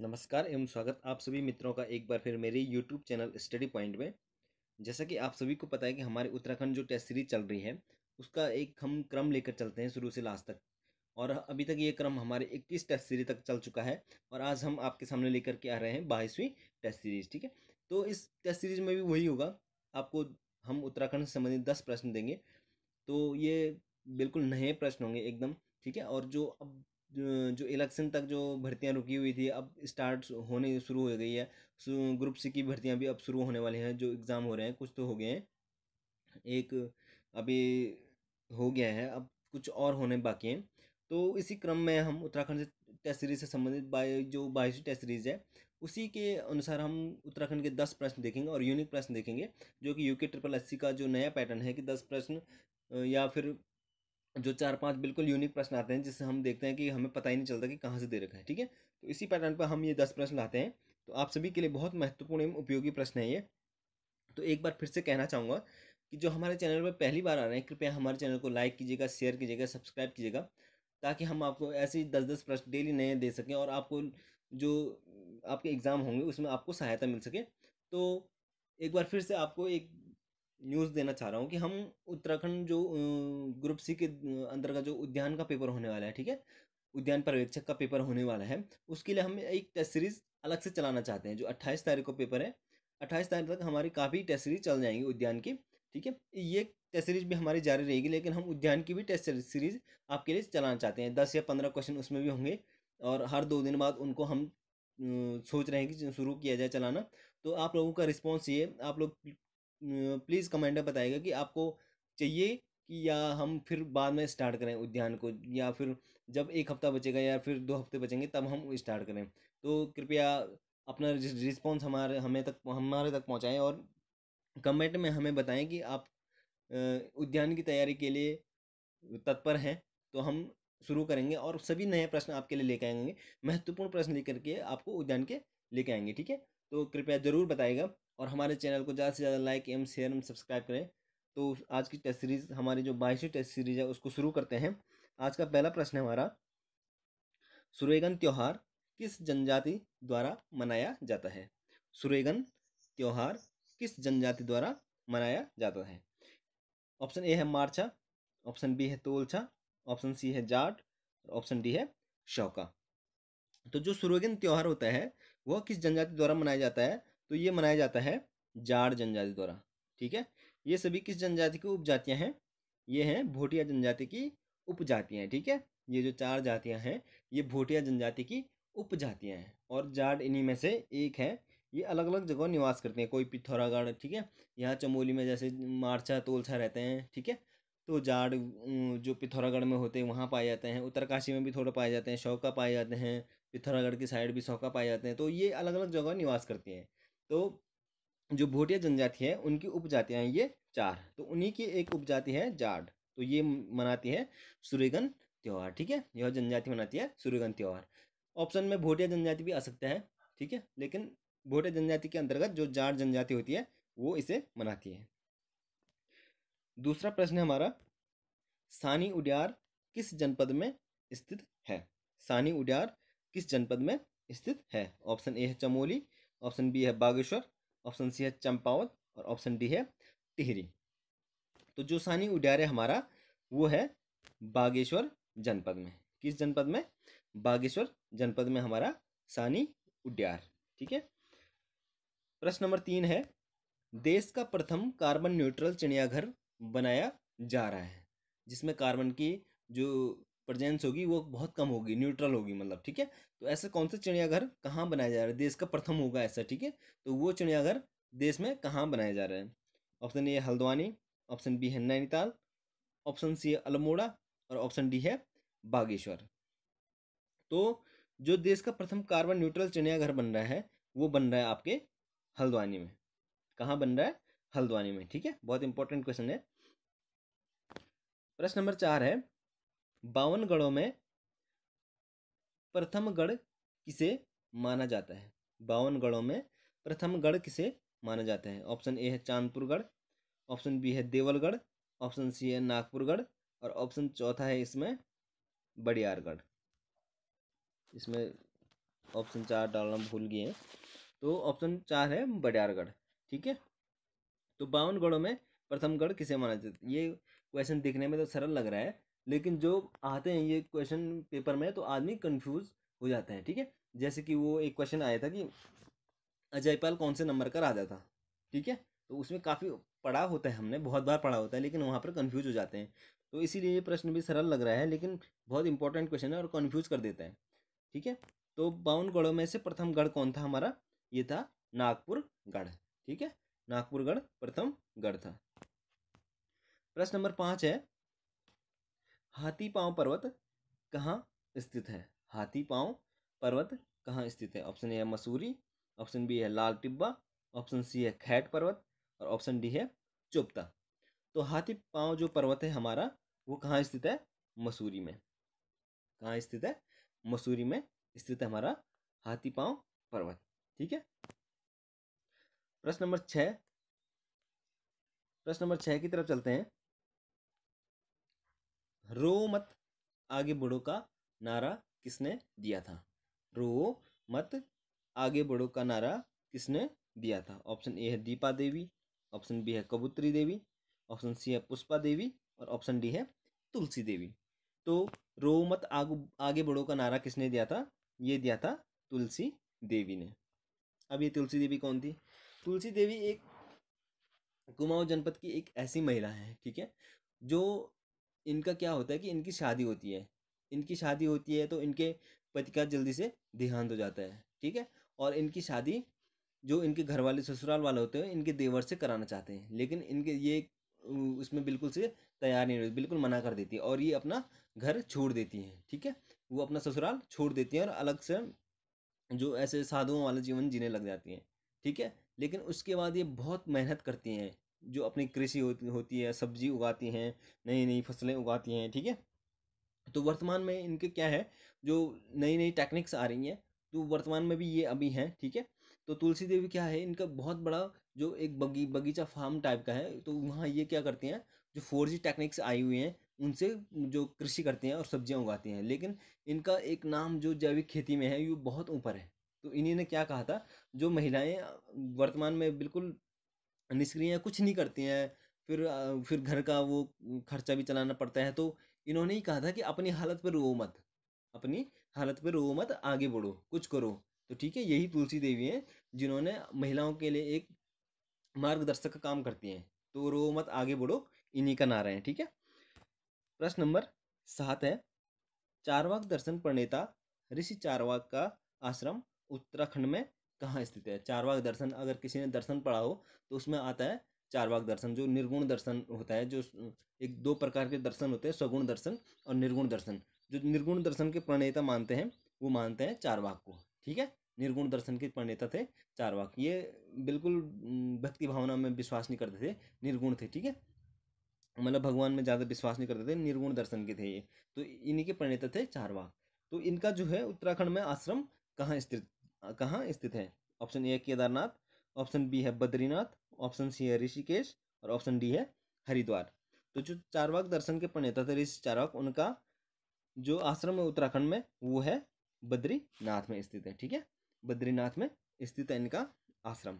नमस्कार एवं स्वागत आप सभी मित्रों का एक बार फिर मेरे यूट्यूब चैनल स्टडी पॉइंट में जैसा कि आप सभी को पता है कि हमारे उत्तराखंड जो टेस्ट सीरीज चल रही है उसका एक हम क्रम लेकर चलते हैं शुरू से लास्ट तक और अभी तक ये क्रम हमारे 21 टेस्ट सीरीज तक चल चुका है और आज हम आपके सामने लेकर के आ रहे हैं बाईसवीं टेस्ट सीरीज ठीक है तो इस टेस्ट सीरीज में भी वही होगा आपको हम उत्तराखंड से संबंधित दस प्रश्न देंगे तो ये बिल्कुल नए प्रश्न होंगे एकदम ठीक है और जो अब जो इलेक्शन तक जो भर्तियां रुकी हुई थी अब स्टार्ट होने शुरू हो गई है ग्रुप सी की भर्तियां भी अब शुरू होने वाली हैं जो एग्ज़ाम हो रहे हैं कुछ तो हो गए हैं एक अभी हो गया है अब कुछ और होने बाकी हैं तो इसी क्रम में हम उत्तराखंड से टेस्ट सीरीज से संबंधित बाई जो बाईसवीं टेस्ट सीरीज है उसी के अनुसार हम उत्तराखंड के दस प्रश्न देखेंगे और यूनिक प्रश्न देखेंगे जो कि यूके ट्रिपल एस का जो नया पैटर्न है कि दस प्रश्न या फिर जो चार पांच बिल्कुल यूनिक प्रश्न आते हैं जिससे हम देखते हैं कि हमें पता ही नहीं चलता कि कहाँ से दे रखा है ठीक है तो इसी पैटर्न पर हम ये दस प्रश्न लाते हैं तो आप सभी के लिए बहुत महत्वपूर्ण एवं उपयोगी प्रश्न है ये तो एक बार फिर से कहना चाहूँगा कि जो हमारे चैनल पर पहली बार आ रहे हैं कृपया हमारे चैनल को लाइक कीजिएगा शेयर कीजिएगा सब्सक्राइब कीजिएगा ताकि हम आपको ऐसे ही दस दस प्रश्न डेली नए दे सकें और आपको जो आपके एग्ज़ाम होंगे उसमें आपको सहायता मिल सके तो एक बार फिर से आपको एक न्यूज़ देना चाह रहा हूँ कि हम उत्तराखंड जो ग्रुप सी के अंदर का जो उद्यान का पेपर होने वाला है ठीक है उद्यान पर्यवेक्षक का पेपर होने वाला है उसके लिए हम एक टेस्ट सीरीज़ अलग से चलाना चाहते हैं जो अट्ठाईस तारीख को पेपर है अट्ठाईस तारीख तक हमारी काफ़ी टेस्ट सीरीज चल जाएंगी उद्यान की ठीक है ये टेस्ट सीरीज भी हमारी जारी रहेगी लेकिन हम उद्यान की भी टेस्ट सीरीज आपके लिए चलाना चाहते हैं दस या पंद्रह क्वेश्चन उसमें भी होंगे और हर दो दिन बाद उनको हम सोच रहे हैं कि शुरू किया जाए चलाना तो आप लोगों का रिस्पॉन्स ये आप लोग प्लीज़ कमेंट में बताएगा कि आपको चाहिए कि या हम फिर बाद में स्टार्ट करें उद्यान को या फिर जब एक हफ्ता बचेगा या फिर दो हफ्ते बचेंगे तब हम स्टार्ट करें तो कृपया अपना रिस्पॉन्स हमारे हमें तक हमारे तक पहुँचाएँ और कमेंट में हमें बताएं कि आप उद्यान की तैयारी के लिए तत्पर हैं तो हम शुरू करेंगे और सभी नए प्रश्न आपके लिए लेके आएंगे महत्वपूर्ण प्रश्न लेकर के आपको उद्यान के लेके आएंगे ठीक है तो कृपया ज़रूर बताएगा और हमारे चैनल को ज़्यादा से ज़्यादा लाइक एवं शेयर एवं सब्सक्राइब करें तो आज की टेस्ट सीरीज़ हमारी जो बाईसवीं टेस्ट सीरीज़ है उसको शुरू करते हैं आज का पहला प्रश्न है हमारा सुरेगन त्यौहार किस जनजाति द्वारा मनाया जाता है सुरेगन त्यौहार किस जनजाति द्वारा मनाया जाता है ऑप्शन ए है मारछा ऑप्शन बी है तोलछा ऑप्शन सी है जाट और ऑप्शन डी है शौका तो जो सुरेगन त्यौहार होता है वह किस जनजाति द्वारा मनाया जाता है तो ये मनाया जाता है जाड़ जनजाति द्वारा ठीक है ये सभी किस जनजाति की उपजातियाँ हैं ये हैं भोटिया जनजाति की उपजातियाँ ठीक है ये जो चार जातियाँ हैं ये भोटिया जनजाति की उपजातियाँ हैं और जाड़ इन्हीं में से एक है ये अलग अलग जगह निवास करते हैं कोई पिथौरागढ़ ठीक है यहाँ चमोली में जैसे मारछा तोलछा रहते हैं ठीक है तो जाड़ जो पिथौरागढ़ में होते हैं वहाँ पाए जाते हैं उत्तरकाशी में भी थोड़े पाए जाते हैं शौका पाए जाते हैं पिथौरागढ़ की साइड भी शौका पाए जाते हैं तो ये अलग अलग जगह निवास करते हैं तो जो भोटिया जनजाति है उनकी उपजातियाँ हैं ये चार तो उन्हीं की एक उपजाति है जाड तो ये मनाती है सूर्यगन त्यौहार ठीक है यह जनजाति मनाती है सूर्यगन त्यौहार ऑप्शन में भोटिया जनजाति भी आ सकता है ठीक है लेकिन भोटिया जनजाति के अंतर्गत जो जाट जनजाति होती है वो इसे मनाती है दूसरा प्रश्न है हमारा सानी उडियार किस जनपद में स्थित है सानी उडियार किस जनपद में स्थित है ऑप्शन ए है चमोली ऑप्शन बी है बागेश्वर ऑप्शन सी है चंपावत और ऑप्शन डी है टिहरी तो जो सानी है हमारा वो है बागेश्वर जनपद में किस जनपद में बागेश्वर जनपद में हमारा सानी उड्यार ठीक है प्रश्न नंबर तीन है देश का प्रथम कार्बन न्यूट्रल चिड़ियाघर बनाया जा रहा है जिसमें कार्बन की जो प्रजेंस होगी वो बहुत कम होगी न्यूट्रल होगी मतलब ठीक है तो ऐसा कौन सा चिड़ियाघर कहाँ बनाया जा रहा है देश का प्रथम होगा ऐसा ठीक है तो वो चिड़ियाघर देश में कहाँ बनाया जा रहा है option A Haldwani option B है नैनीताल ऑप्शन सी है अल्मोड़ा और ऑप्शन डी है बागेश्वर तो जो देश का प्रथम कार्बन न्यूट्रल चिड़ियाघर बन रहा है वो बन रहा है आपके हल्द्वानी में कहाँ बन रहा है हल्द्वानी में ठीक है बहुत इंपॉर्टेंट क्वेश्चन है प्रश्न नंबर चार है बावन गढ़ों में प्रथम गढ़ किसे माना जाता है बावन गढ़ों में प्रथम गढ़ किसे माना जाता है ऑप्शन ए है चांदपुर गढ़ ऑप्शन बी है देवलगढ़ ऑप्शन सी है नागपुरगढ़ और ऑप्शन चौथा है इसमें बड़ियारगढ़ इसमें ऑप्शन चार डालना भूल गए तो ऑप्शन चार है बड़ियारगढ़ ठीक है तो बावन गढ़ों में प्रथम गढ़ किसे माना जाता है ये क्वेश्चन देखने में तो सरल लग रहा है लेकिन जो आते हैं ये क्वेश्चन पेपर में तो आदमी कंफ्यूज हो जाता है ठीक है जैसे कि वो एक क्वेश्चन आया था कि अजयपाल कौन से नंबर का राजा था ठीक है तो उसमें काफ़ी पढ़ा होता है हमने बहुत बार पढ़ा होता है लेकिन वहाँ पर कन्फ्यूज हो जाते हैं तो इसीलिए ये प्रश्न भी सरल लग रहा है लेकिन बहुत इंपॉर्टेंट क्वेश्चन है और कन्फ्यूज कर देता है ठीक है तो बावन गढ़ों में से प्रथम गढ़ कौन था हमारा ये था नागपुर गढ़ ठीक है नागपुर गढ़ प्रथम गढ़ था प्रश्न नंबर पाँच है हाथी पाँव पर्वत कहाँ स्थित है हाथी पाँव पर्वत कहाँ स्थित है ऑप्शन ए है मसूरी ऑप्शन बी है लाल टिब्बा ऑप्शन सी है खैट पर्वत और ऑप्शन डी है चोपता तो हाथी पाँव जो पर्वत है हमारा वो कहाँ स्थित है मसूरी में कहाँ स्थित है मसूरी में स्थित है हमारा हाथी पाँव पर्वत ठीक है प्रश्न नंबर छः प्रश्न नंबर छः की तरफ चलते हैं रो मत आगे बढ़ो का नारा किसने दिया था रो मत आगे बढ़ो का नारा किसने दिया था ऑप्शन ए है दीपा देवी ऑप्शन बी है कबूतरी देवी ऑप्शन सी है पुष्पा देवी और ऑप्शन डी है तुलसी देवी तो रो मत आग आगे बढ़ो का नारा किसने दिया था ये दिया था तुलसी देवी ने अब ये तुलसी देवी कौन थी तुलसी देवी एक कुमाऊं जनपद की एक ऐसी महिला है ठीक है जो इनका क्या होता है कि इनकी शादी होती है इनकी शादी होती है तो इनके पति का जल्दी से देहांत हो जाता है ठीक है और इनकी शादी जो इनके घर वाले ससुराल वाले होते हैं इनके देवर से कराना चाहते हैं लेकिन इनके ये उसमें बिल्कुल से तैयार नहीं होती बिल्कुल मना कर देती है और ये अपना घर छोड़ देती हैं ठीक है वो अपना ससुराल छोड़ देती हैं और अलग से जो ऐसे साधुओं वाला जीवन जीने लग जाती हैं ठीक है लेकिन उसके बाद ये बहुत मेहनत करती हैं जो अपनी कृषि होती है सब्जी उगाती हैं नई नई फसलें उगाती हैं ठीक है तो वर्तमान में इनके क्या है जो नई नई टेक्निक्स आ रही हैं तो वर्तमान में भी ये अभी हैं ठीक है तो तुलसी देवी क्या है इनका बहुत बड़ा जो एक बगी बगीचा फार्म टाइप का है तो वहाँ ये क्या करते हैं जो फोर जी टेक्निक्स आई हुई हैं उनसे जो कृषि करते हैं और सब्जियाँ उगाती हैं लेकिन इनका एक नाम जो जैविक खेती में है ये बहुत ऊपर है तो इन्हीं ने क्या कहा था जो महिलाएं वर्तमान में बिल्कुल निष्क्रिय हैं कुछ नहीं करती हैं फिर फिर घर का वो खर्चा भी चलाना पड़ता है तो इन्होंने ही कहा था कि अपनी हालत पर रो मत अपनी हालत पर रो मत आगे बढ़ो कुछ करो तो ठीक है यही तुलसी देवी हैं जिन्होंने महिलाओं के लिए एक मार्गदर्शक का काम करती हैं तो रो मत आगे बढ़ो इन्हीं का नारा है ठीक है प्रश्न नंबर सात है चारवाक दर्शन प्रणेता ऋषि चारवाक का आश्रम उत्तराखंड में कहाँ स्थित है चारवाक दर्शन अगर किसी ने दर्शन पढ़ा हो तो उसमें आता है चारवाक दर्शन जो निर्गुण दर्शन होता है जो एक दो प्रकार के दर्शन होते हैं स्वगुण दर्शन और निर्गुण दर्शन जो निर्गुण दर्शन के प्रणेता मानते हैं वो मानते हैं चारवाक को ठीक है निर्गुण दर्शन के प्रणेता थे चारवाक ये बिल्कुल भक्ति भावना में विश्वास नहीं करते थे निर्गुण थे ठीक है मतलब भगवान में ज़्यादा विश्वास नहीं करते थे निर्गुण दर्शन के थे ये तो इन्हीं के प्रणेता थे चारवाक तो इनका जो है उत्तराखंड में आश्रम कहाँ स्थित कहाँ स्थित है option A Kedarnath option B है बद्रीनाथ ऑप्शन सी है ऋषिकेश और ऑप्शन डी है हरिद्वार तो जो चारवाक दर्शन के पंडित थे ऋषि चारवाक उनका जो आश्रम है उत्तराखंड में वो है बद्रीनाथ में स्थित है ठीक है बद्रीनाथ में स्थित है इनका आश्रम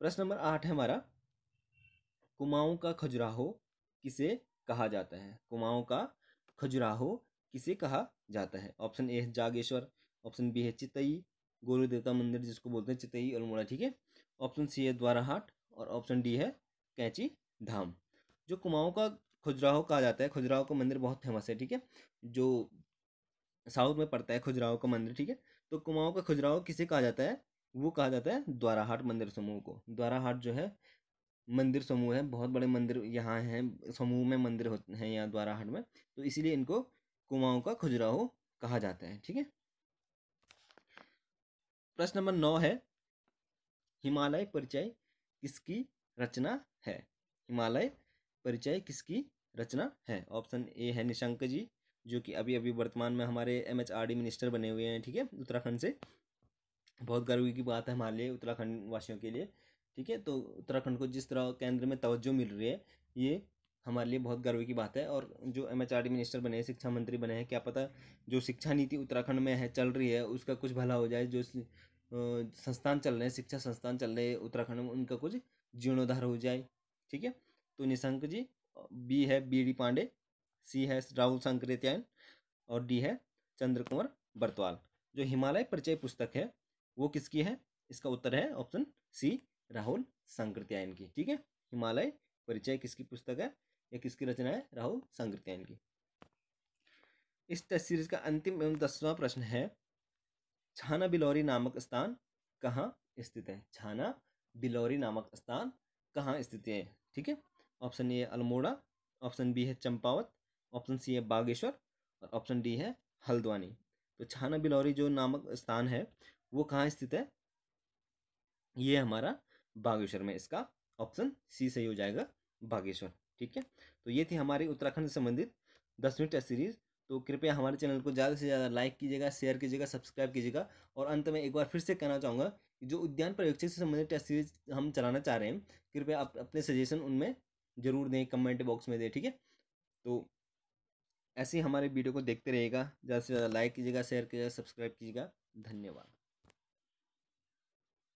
प्रश्न नंबर आठ है हमारा कुमाऊं का खजुराहो किसे कहा जाता है कुमाऊं का खजुराहो किसे कहा जाता है ऑप्शन ए है जागेश्वर ऑप्शन बी है चितई गोलू देवता मंदिर जिसको बोलते हैं चितई अल्मोड़ा ठीक है ऑप्शन सी है द्वाराहाट और ऑप्शन डी है कैंची धाम जो कुमाऊँ का खुजराहो कहा जाता है खुजराहो का मंदिर बहुत फेमस है ठीक है जो साउथ में पड़ता है खुजराहो का मंदिर ठीक है तो कुमाऊँ का खुजराहो किसे कहा जाता है वो कहा जाता है द्वाराहाट मंदिर समूह को द्वाराहाट जो है मंदिर समूह है बहुत बड़े मंदिर यहाँ हैं समूह में मंदिर होते हैं यहाँ द्वाराहाट में तो इसीलिए इनको कुमाऊँ का खुजराहो कहा जाता है ठीक है प्रश्न नंबर नौ है हिमालय परिचय किसकी रचना है हिमालय परिचय किसकी रचना है ऑप्शन ए है निशंक जी जो कि अभी अभी वर्तमान में हमारे M H R D minister बने हुए हैं ठीक है उत्तराखंड से बहुत गर्व की बात है हमारे लिए उत्तराखंड वासियों के लिए ठीक है तो उत्तराखंड को जिस तरह केंद्र में तवज्जो मिल रही है ये हमारे लिए बहुत गर्व की बात है और जो M H R D minister बने हैं शिक्षा मंत्री बने हैं क्या पता जो शिक्षा नीति उत्तराखंड में है चल रही है उसका कुछ भला हो जाए जो संस्थान चल रहे हैं शिक्षा संस्थान चल रहे हैं उत्तराखंड में उनका कुछ जीर्णोद्धार हो जाए ठीक है तो निशंक जी बी है बी डी पांडे सी है राहुल शंकरेत्यायन और डी है चंद्र कुंवर बर्तवाल जो हिमालय परिचय पुस्तक है वो किसकी है इसका उत्तर है ऑप्शन सी राहुल शंकरत्यायन की ठीक है हिमालय परिचय किसकी पुस्तक है यह किसकी रचना है राहुल संकृत्यायन की इस टेस्ट सीरीज का अंतिम एवं दसवां प्रश्न है छाना बिलौरी नामक स्थान कहाँ स्थित है छाना बिलौरी नामक स्थान कहाँ स्थित है ठीक है option A Almora option B है चंपावत ऑप्शन सी है बागेश्वर और ऑप्शन डी है हल्द्वानी तो छाना बिलौरी जो नामक स्थान है वो कहाँ स्थित है ये हमारा बागेश्वर में इसका ऑप्शन सी सही हो जाएगा बागेश्वर ठीक है तो ये थी हमारी उत्तराखंड से संबंधित दस मिनट सीरीज तो कृपया हमारे चैनल को ज़्यादा से ज़्यादा लाइक कीजिएगा शेयर कीजिएगा सब्सक्राइब कीजिएगा और अंत में एक बार फिर से कहना चाहूँगा कि जो उद्यान पर्यवेक्षक से संबंधित टेस्ट सीरीज हम चलाना चाह रहे हैं कृपया आप अपने सजेशन उनमें ज़रूर दें कमेंट बॉक्स में दें ठीक है तो ऐसे ही हमारे वीडियो को देखते रहेगा ज़्यादा से ज़्यादा लाइक कीजिएगा शेयर कीजिएगा सब्सक्राइब कीजिएगा धन्यवाद